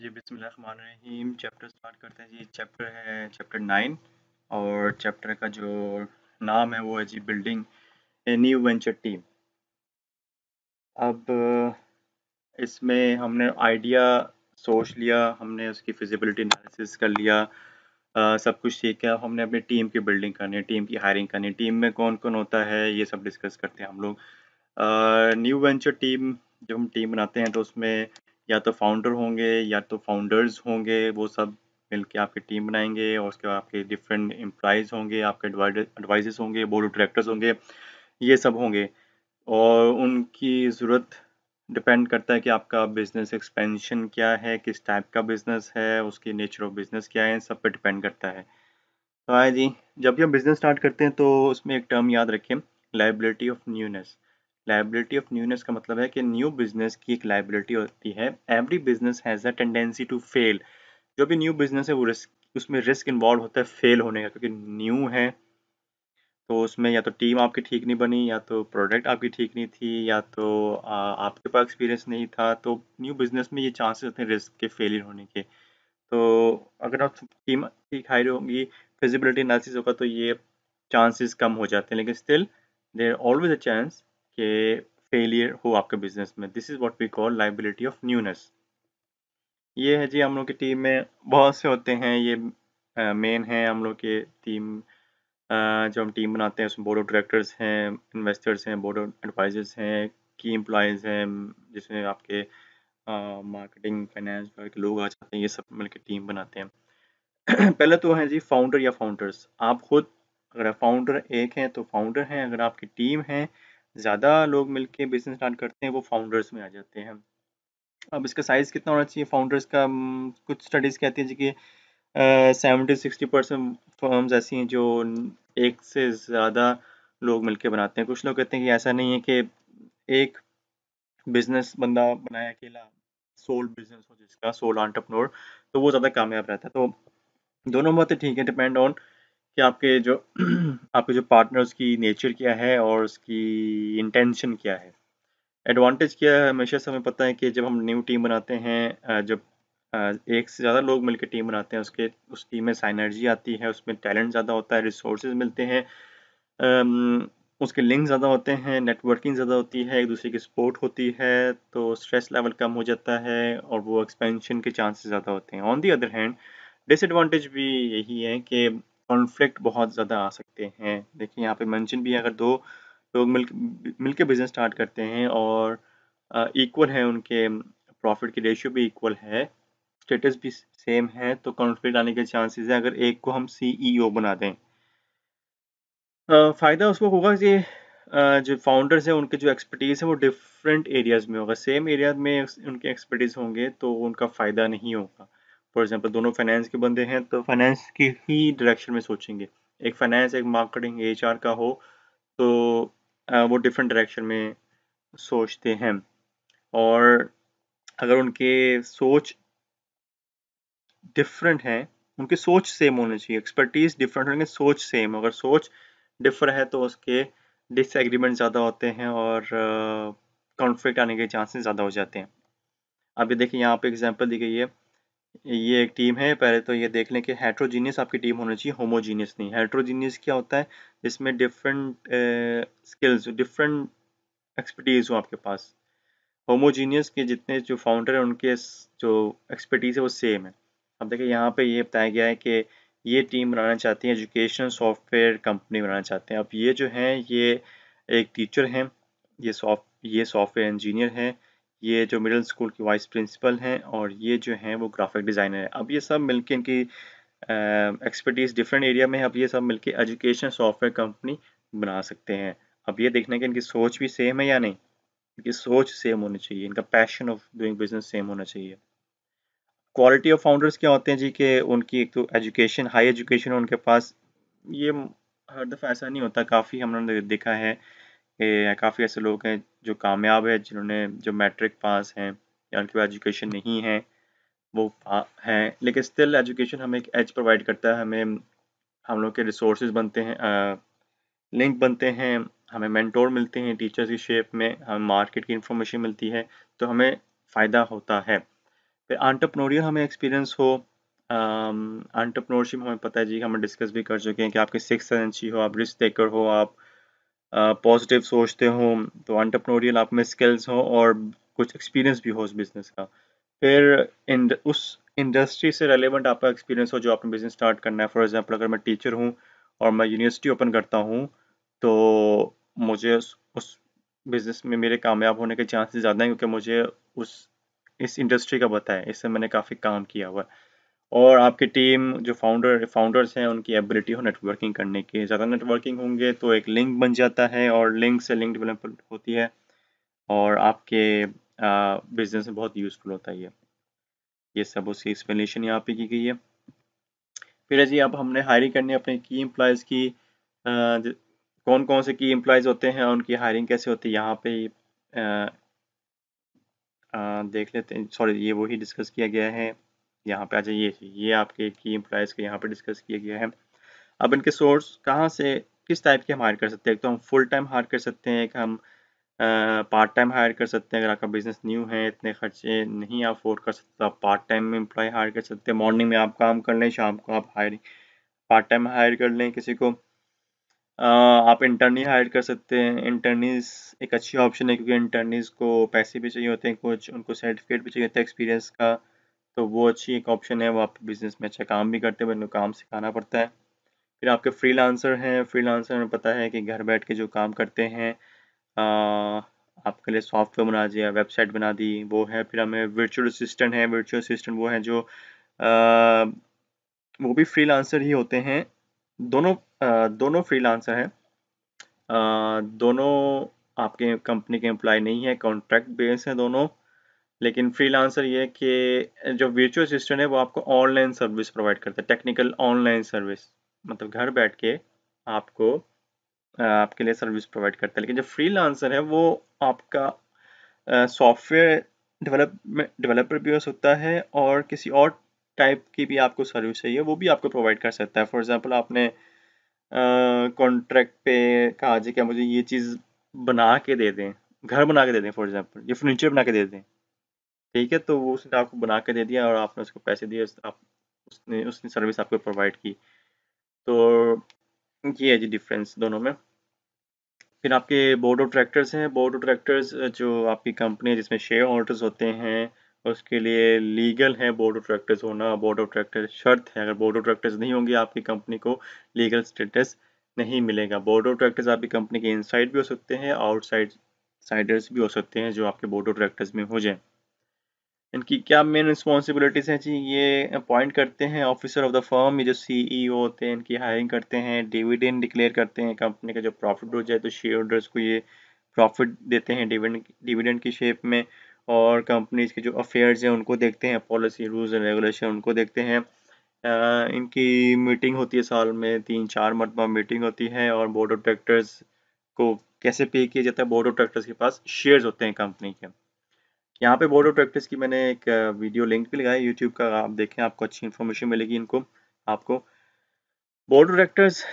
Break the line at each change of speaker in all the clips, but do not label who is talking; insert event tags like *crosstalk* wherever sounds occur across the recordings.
जी बिस्मिल्लाहिर्रहमानिर्रहीम chapter start करते हैं जी चैप्टर है चैप्टर नाइन और चैप्टर का जो नाम है वो है जी building a new venture team अब इसमें हमने आइडिया सोच लिया हमने उसकी फिजिबिलिटी एनालिसिस कर लिया आ, सब कुछ सीख गया हमने अपनी टीम की बिल्डिंग करनी है टीम की हायरिंग करनी है टीम में कौन कौन होता है ये सब डिस्कस करते हैं हम लोग न्यू वेंचर टीम जब हम टीम बनाते हैं तो उसमें या तो फाउंडर होंगे या तो फाउंडर्स होंगे वो सब मिलके आपकी टीम बनाएंगे और उसके बाद आपके डिफरेंट एम्प्लाइज होंगे आपके एडवाइजर्स होंगे बोर्ड ऑफ डायरेक्टर्स होंगे ये सब होंगे और उनकी ज़रूरत डिपेंड करता है कि आपका बिज़नेस एक्सपेंशन क्या है किस टाइप का बिज़नेस है उसकी नेचर ऑफ बिज़नेस क्या है सब पे डिपेंड करता है तो आए जी जब भी हम बिज़नेस स्टार्ट करते हैं तो उसमें एक टर्म याद रखें liability of newness liability of newness का मतलब है कि न्यू बिजनेस की एक लाइबिलिटी होती है every business has a tendency to fail जो भी न्यू बिजनेस है वो रिस्क उसमें रिस्क इन्वॉल्व होता है फेल होने का क्योंकि न्यू है तो उसमें या तो टीम आपकी ठीक नहीं बनी या तो प्रोडक्ट आपकी ठीक नहीं थी या तो आ, आपके पास एक्सपीरियंस नहीं था तो न्यू बिजनेस में ये चांसेस होते हैं रिस्क के फेलियर होने के तो अगर आप टीम ठीक हायर होगी फिजिबिलिटी एनालिसिस होगा तो ये चांसेस कम हो जाते हैं लेकिन still there always a chance के फेलियर हो आपके बिजनेस में this is what we call liability of newness ये है जी हम लोग की टीम में बहुत से होते हैं ये मेन है हम लोग के टीम जो हम टीम बनाते हैं उसमें बोर्ड ऑफ डायरेक्टर्स हैं इन्वेस्टर्स हैं बोर्ड ऑफ एडवाइजर्स हैं की एम्प्लॉयज़ हैं जिसमें आपके मार्केटिंग फाइनेंस के लोग आ जाते हैं ये सब मिलकर टीम बनाते हैं *clears throat* पहले तो है जी फाउंडर या फाउंडर्स आप खुद अगर फाउंडर एक हैं तो फाउंडर हैं अगर आपकी टीम है ज़्यादा लोग मिलके बिजनेस स्टार्ट करते हैं वो फाउंडर्स में आ जाते हैं अब इसका साइज़ कितना होना चाहिए फाउंडर्स का कुछ स्टडीज़ कहती हैं जी कि सेवेंटी सिक्सटी परसेंट फर्म्स ऐसी हैं जो एक से ज़्यादा लोग मिलके बनाते हैं कुछ लोग कहते हैं कि ऐसा नहीं है कि एक बिजनेस बंदा बनाया अकेला सोल बिजनेस हो जिसका सोल ऑन्टरप्रनोर तो वो ज़्यादा कामयाब रहता है तो दोनों बातें ठीक है डिपेंड ऑन कि आपके जो *clears throat* आपके जो पार्टनर उसकी नेचर क्या है और उसकी इंटेंशन क्या है एडवांटेज क्या है हमेशा से हमें पता है कि जब हम न्यू टीम बनाते हैं जब एक से ज़्यादा लोग मिलकर टीम बनाते हैं उसके उस टीम में साइनर्जी आती है उसमें टैलेंट ज़्यादा होता है रिसोर्स मिलते हैं उसके लिंक ज़्यादा होते हैं नेटवर्किंग ज़्यादा होती है एक दूसरे की सपोर्ट होती है तो स्ट्रेस लेवल कम हो जाता है और वो एक्सपेंशन के चांसेस ज़्यादा होते हैं on the other hand disadvantage भी यही है कि कॉन्फ्लिक्ट बहुत ज़्यादा आ सकते हैं देखिए यहाँ पे मेंशन भी है अगर दो लोग मिल के बिजनेस स्टार्ट करते हैं और इक्वल है उनके प्रॉफिट की रेशियो भी इक्वल है स्टेटस भी सेम है तो कॉन्फ्लिक्ट आने के चांसेस है अगर एक को हम सीईओ e बना दें फ़ायदा उसको होगा कि जो फाउंडर्स हैं उनके जो एक्सपर्टीज़ है वो डिफरेंट एरियाज़ में होगा सेम एरिया में उनके एक्सपर्टीज़ होंगे तो उनका फ़ायदा नहीं होगा फॉर एग्जाम्पल दोनों फाइनेंस के बंदे हैं तो फाइनेंस के ही डायरेक्शन में सोचेंगे एक फाइनेंस एक मार्केटिंग एच का हो तो वो डिफरेंट डायरेक्शन में सोचते हैं और अगर उनके सोच डिफरेंट हैं उनके सोच सेम होनी चाहिए एक्सपर्टीज डिफरेंट होंगे सोच सेम अगर सोच डिफर है तो उसके डिसएग्रीमेंट ज़्यादा होते हैं और कॉन्फ्लिक्ट आने के चांसेस ज़्यादा हो जाते हैं अभी देखिए यहाँ पे एग्जांपल दी गई है ये एक टीम है पहले तो ये देख लें कि हेट्रोजीनियस आपकी टीम होनी चाहिए होमोजीनियस नहीं हेट्रोजीनियस क्या होता है जिसमें डिफरेंट स्किल्स डिफरेंट एक्सपर्टीज़ हो आपके पास होमोजीनियस के जितने जो फाउंडर हैं उनके जो एक्सपर्टीज़ है वो सेम है अब देखिए यहाँ पे ये बताया गया है कि ये टीम बनाना चाहती है एजुकेशन सॉफ्टवेयर कंपनी बनाना चाहते हैं अब ये जो हैं ये एक टीचर हैं ये सॉफ्ट ये सॉफ्टवेयर इंजीनियर हैं ये जो मिडिल स्कूल की वाइस प्रिंसिपल हैं और ये जो हैं वो ग्राफिक डिज़ाइनर हैं अब ये सब मिलके इनकी एक्सपर्टीज़ डिफरेंट एरिया में है अब ये सब मिलके एजुकेशन सॉफ्टवेयर कंपनी बना सकते हैं अब ये देखना कि इनकी सोच भी सेम है या नहीं इनकी सोच सेम होनी चाहिए इनका passion of doing business same होना चाहिए क्वालिटी ऑफ फाउंडर्स क्या होते हैं जी कि उनकी एक तो एजुकेशन हाई एजुकेशन उनके पास ये हर दफ़ा ऐसा नहीं होता काफ़ी हमने देखा है काफ़ी ऐसे लोग हैं जो कामयाब है जिन्होंने जो मैट्रिक पास हैं या उनके पास एजुकेशन नहीं है वो हैं लेकिन स्टिल एजुकेशन हमें एक एज प्रोवाइड करता है हमें हम लोग के रिसोर्स बनते हैं लिंक बनते हैं हमें मैंटोर मिलते हैं टीचर्स की शेप में हमें मार्केट की इंफॉर्मेशन मिलती है तो हमें फ़ायदा होता है फिर आंटरप्रनोरियल हमें एक्सपीरियंस हो आंटरप्रनोरशिप हमें पता है जी हमें डिस्कस भी कर चुके हैं कि आपकी सिक्स एजेंसी हो आप रिस्क टेकर हो आप पॉजिटिव सोचते हो तो अंटरप्रोरियल आप में स्किल्स हो और कुछ एक्सपीरियंस भी हो उस बिज़नेस का फिर इन उस इंडस्ट्री से रेलिवेंट आपका एक्सपीरियंस हो जो आपने बिज़नेस स्टार्ट करना है फॉर एग्जांपल अगर मैं टीचर हूँ और मैं यूनिवर्सिटी ओपन करता हूँ तो मुझे उस, उस बिज़नेस में मेरे कामयाब होने के चांसेस ज़्यादा हैं क्योंकि मुझे उस इस इंडस्ट्री का पता है इससे मैंने काफ़ी काम किया हुआ है और आपकी टीम जो फाउंडर फाउंडर्स हैं उनकी एबिलिटी हो नेटवर्किंग करने की ज़्यादा नेटवर्किंग होंगे तो एक लिंक बन जाता है और लिंक से लिंक डेवलपमेंट होती है और आपके बिजनेस में बहुत यूज़फुल होता है ये ये सब उसकी एक्सप्लेनेशन यहाँ पे की गई है फिर जी अब हमने हायरिंग करनी अपने की एम्प्लॉयज़ की आ, कौन कौन से की एम्प्लॉयज़ होते हैं उनकी हायरिंग कैसे होती है यहाँ पर देख लेते हैं सॉरी ये वही डिस्कस किया गया है यहाँ पे आ जाइए ये आपके की एम्प्लॉयज़ के यहाँ पे डिस्कस किया गया है अब इनके सोर्स कहाँ से किस टाइप के हम हायर कर सकते हैं एक तो हम फुल टाइम हायर कर सकते हैं एक हम पार्ट टाइम हायर कर सकते हैं अगर आपका बिजनेस न्यू है इतने खर्चे नहीं आप अफोर्ड कर सकते तो आप पार्ट टाइम में एम्प्लॉय हायर कर सकते हैं मॉर्निंग में आप काम कर लें शाम को आप हायर पार्ट टाइम हायर कर लें किसी को आप इंटर्नी हायर कर सकते हैं इंटरनीस एक अच्छी ऑप्शन है क्योंकि इंटर्नीज को पैसे भी चाहिए होते हैं कुछ उनको सर्टिफिकेट भी चाहिए होता है एक्सपीरियंस का तो वो अच्छी एक ऑप्शन है वो आप बिजनेस में अच्छा काम भी करते हैं काम सिखाना पड़ता है फिर आपके फ्री लांसर हैं फ्री लांसर में पता है कि घर बैठ के जो काम करते हैं आपके लिए सॉफ्टवेयर बना दिया वेबसाइट बना दी वो है फिर हमें वर्चुअल असिस्टेंट है वर्चुअल असिस्टेंट वो है जो आ, वो भी फ्री ही होते हैं दोनों आ, दोनों फ्री लांसर हैं दोनों आपके कंपनी के एम्प्लॉय नहीं है कॉन्ट्रैक्ट बेस हैं दोनों लेकिन फ्रीलांसर ये कि जो वर्चुअल असिस्टेंट है वो आपको ऑनलाइन सर्विस प्रोवाइड करता है टेक्निकल ऑनलाइन सर्विस मतलब घर बैठ के आपको आपके लिए सर्विस प्रोवाइड करता है लेकिन जो फ्रीलांसर है वो आपका सॉफ्टवेयर डेवलप डेवलपर भी हो सकता है और किसी और टाइप की भी आपको सर्विस चाहिए वो भी आपको प्रोवाइड कर सकता है फॉर एग्जांपल आपने कॉन्ट्रैक्ट पे कहा जी क्या मुझे ये चीज़ बना के दे दें घर बना के दे दें फॉर एग्जांपल ये फर्नीचर बना के दे दें ठीक है तो वो उसने आपको बना के दे दिया और आपने उसको पैसे दिए आप उसने उसने सर्विस आपको प्रोवाइड की तो ये है जी डिफरेंस दोनों में फिर आपके बोर्ड ऑफ डायरेक्टर्स हैं बोर्ड ऑफ डायरेक्टर्स जो आपकी कंपनी है जिसमें शेयर होल्डर्स होते हैं उसके लिए लीगल है बोर्ड ऑफ डायरेक्टर्स होना बोर्ड ऑफ ट्रैक्टर शर्त है अगर बोर्ड ऑफ डायरेक्टर्स नहीं होंगे आपकी कंपनी को लीगल स्टेटस नहीं मिलेगा बोर्ड ऑफ डायरेक्टर्स आपकी कंपनी के इनसाइड भी हो सकते हैं आउटसाइड साइडर्स भी हो सकते हैं जो आपके बोर्ड ऑफ डायरेक्टर्स में हो जाए इनकी क्या मेन रिस्पॉन्सिबिलिटीज़ हैं जी ये अपॉइंट करते हैं ऑफिसर ऑफ द फर्म ये जो सीईओ e होते हैं इनकी हायरिंग करते हैं डिविडेंड डिक्लेयर करते हैं कंपनी का जो प्रॉफिट हो जाए तो शेयर होल्डर्स को ये प्रॉफिट देते हैं डिविडेंड डिविडेंड की शेप में और कंपनीज के जो अफेयर्स हैं उनको देखते हैं पॉलिसी रूल्स एंड रेगुलेशन उनको देखते हैं आ, इनकी मीटिंग होती है साल में तीन चार मरतबा मीटिंग होती है और बोर्ड ऑफ डायरेक्टर्स को कैसे पे किया जाता है बोर्ड ऑफ डायरेक्टर्स के पास शेयर्स होते हैं कंपनी के यहाँ पे बोर्ड ऑफ प्रैक्टिस की मैंने एक वीडियो लिंक भी लगाया यूट्यूब का आप देखें आपको अच्छी इन्फॉर्मेशन मिलेगी इनको आपको बोर्ड ऑफ डायरेक्टर्स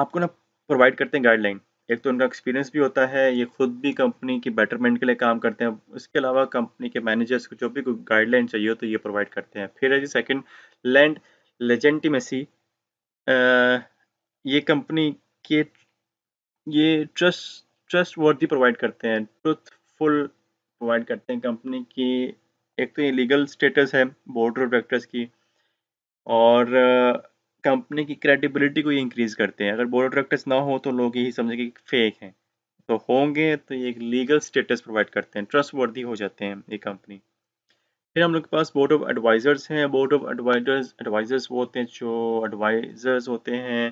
आपको ना प्रोवाइड करते हैं गाइडलाइन एक तो उनका एक्सपीरियंस भी होता है ये खुद भी कंपनी की बेटरमेंट के लिए काम करते हैं इसके अलावा कंपनी के मैनेजर्स को जो भी कोई गाइडलाइन चाहिए हो तो ये प्रोवाइड करते हैं फिर है जी सेकेंड लैंड मेसी ये कंपनी के ये ट्रस्ट ट्रस्ट वर्दी प्रोवाइड करते हैं ट्रुथफुल प्रोवाइड करते हैं कंपनी की एक तो ये लीगल स्टेटस है बोर्ड ऑफ डायरेक्टर्स की और कंपनी uh, की क्रेडिबिलिटी को ये इंक्रीज करते हैं अगर बोर्ड ऑफ डायरेक्टर्स ना हो तो लोग यही समझेंगे कि फेक हैं तो होंगे तो ये एक लीगल स्टेटस प्रोवाइड करते हैं ट्रस्ट वर्दी हो जाते हैं ये कंपनी फिर हम लोग के पास बोर्ड ऑफ एडवाइज़र्स हैं बोर्ड ऑफ एडवाइजर्स एडवाइज़र्स वो होते हैं जो एडवाइज़र्स होते हैं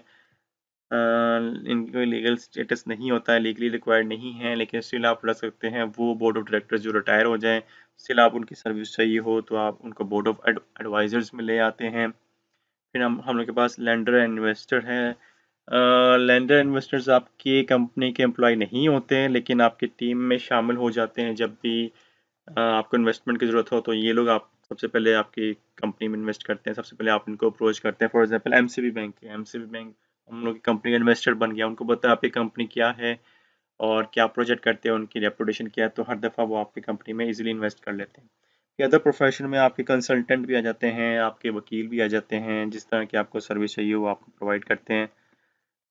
इनको लीगल स्टेटस नहीं होता है लीगली रिक्वायर्ड नहीं है लेकिन स्टिल आप रख सकते हैं वो बोर्ड ऑफ डायरेक्टर्स जो रिटायर हो जाएं स्टिल आप उनकी सर्विस चाहिए हो तो आप उनको बोर्ड ऑफ एडवाइजर्स में ले आते हैं फिर हम हम लोग के पास लैंडर इन्वेस्टर है लैंडर इन्वेस्टर्स आपकी कंपनी के एम्प्लॉय नहीं होते हैं लेकिन आपकी टीम में शामिल हो जाते हैं जब भी uh, आपको इन्वेस्टमेंट की ज़रूरत हो तो ये लोग आप सबसे पहले आपकी कंपनी में इन्वेस्ट करते हैं सबसे पहले आप इनको अप्रोच करते हैं फॉर एग्जाम्पल एम बैंक है एम बैंक हम लोग की कंपनी का इन्वेस्टर बन गया उनको पता है आपकी कंपनी क्या है और क्या प्रोजेक्ट करते हैं उनकी रेपुटेशन क्या है तो हर दफ़ा वो आपकी कंपनी में इजीली इन्वेस्ट कर लेते हैं कि अदर प्रोफेशन में आपके कंसल्टेंट भी आ जाते हैं आपके वकील भी आ जाते हैं जिस तरह की आपको सर्विस चाहिए वो आपको प्रोवाइड करते हैं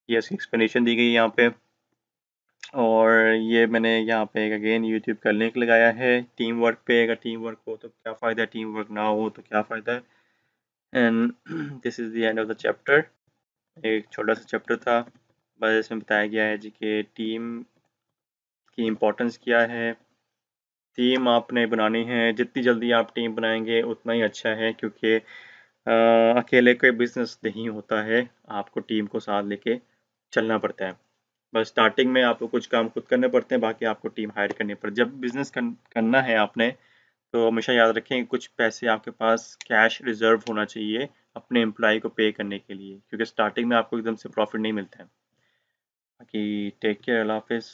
ये उसकी एक्सप्लेनेशन दी गई यहाँ पे और ये मैंने यहाँ पे एक अगेन यूट्यूब का लिंक लगाया है टीम वर्क पे अगर टीम वर्क हो तो क्या फ़ायदा है टीम वर्क ना हो तो क्या फ़ायदा है and this is the end of the chapter एक छोटा सा चैप्टर था बस इसमें बताया गया है जी कि टीम की इम्पोर्टेंस क्या है टीम आपने बनानी है जितनी जल्दी आप टीम बनाएंगे उतना ही अच्छा है क्योंकि अकेले कोई बिजनेस नहीं होता है आपको टीम को साथ लेके चलना पड़ता है बस स्टार्टिंग में आपको कुछ काम खुद करने पड़ते हैं बाकी आपको टीम हायर करनी पड़ती जब बिजनेस करना है आपने तो हमेशा याद रखें कुछ पैसे आपके पास कैश रिजर्व होना चाहिए अपने एम्प्लॉय को पे करने के लिए क्योंकि स्टार्टिंग में आपको एकदम से प्रॉफिट नहीं मिलता है बाकी टेक केयर अल्लाह हाफिज़